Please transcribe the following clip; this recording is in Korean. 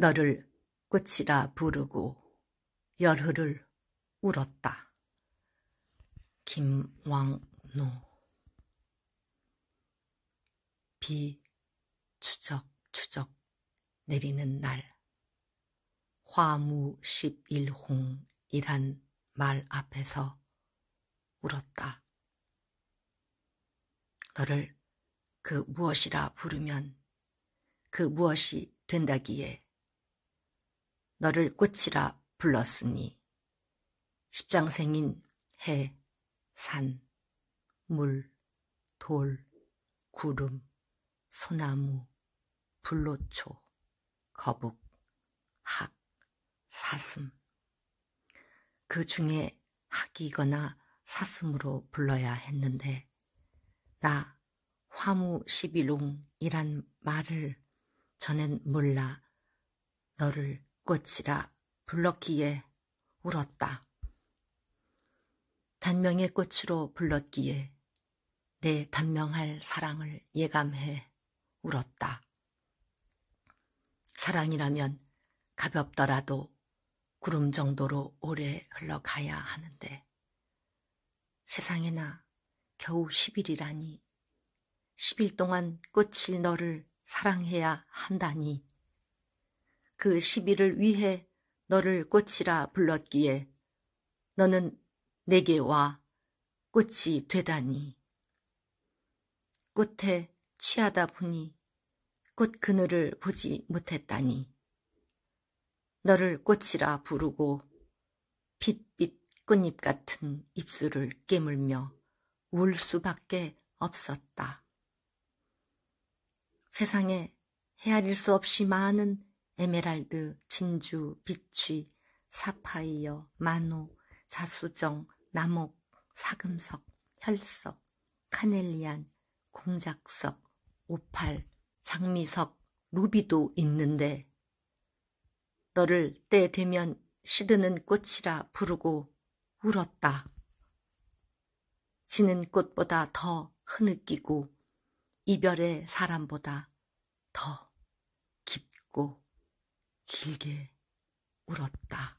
너를 꽃이라 부르고 열흘을 울었다. 김왕노 비 추적 추적 내리는 날 화무 십일홍이란 말 앞에서 울었다. 너를 그 무엇이라 부르면 그 무엇이 된다기에 너를 꽃이라 불렀으니 십장생인 해, 산, 물, 돌, 구름, 소나무, 불로초, 거북, 학, 사슴. 그 중에 학이거나 사슴으로 불러야 했는데 나 화무 십일홍이란 말을 전엔 몰라 너를 꽃이라 불렀기에 울었다. 단명의 꽃으로 불렀기에 내 단명할 사랑을 예감해 울었다. 사랑이라면 가볍더라도 구름 정도로 오래 흘러가야 하는데 세상에나 겨우 10일이라니 10일 동안 꽃이 너를 사랑해야 한다니 그 시비를 위해 너를 꽃이라 불렀기에 너는 내게 와 꽃이 되다니. 꽃에 취하다 보니 꽃 그늘을 보지 못했다니. 너를 꽃이라 부르고 빛빛 꽃잎 같은 입술을 깨물며 울 수밖에 없었다. 세상에 헤아릴 수 없이 많은 에메랄드, 진주, 비취, 사파이어, 마노, 자수정, 나목, 사금석, 혈석, 카넬리안, 공작석, 오팔, 장미석, 루비도 있는데 너를 때 되면 시드는 꽃이라 부르고 울었다. 지는 꽃보다 더 흐느끼고 이별의 사람보다 더 깊고 길게 울었다.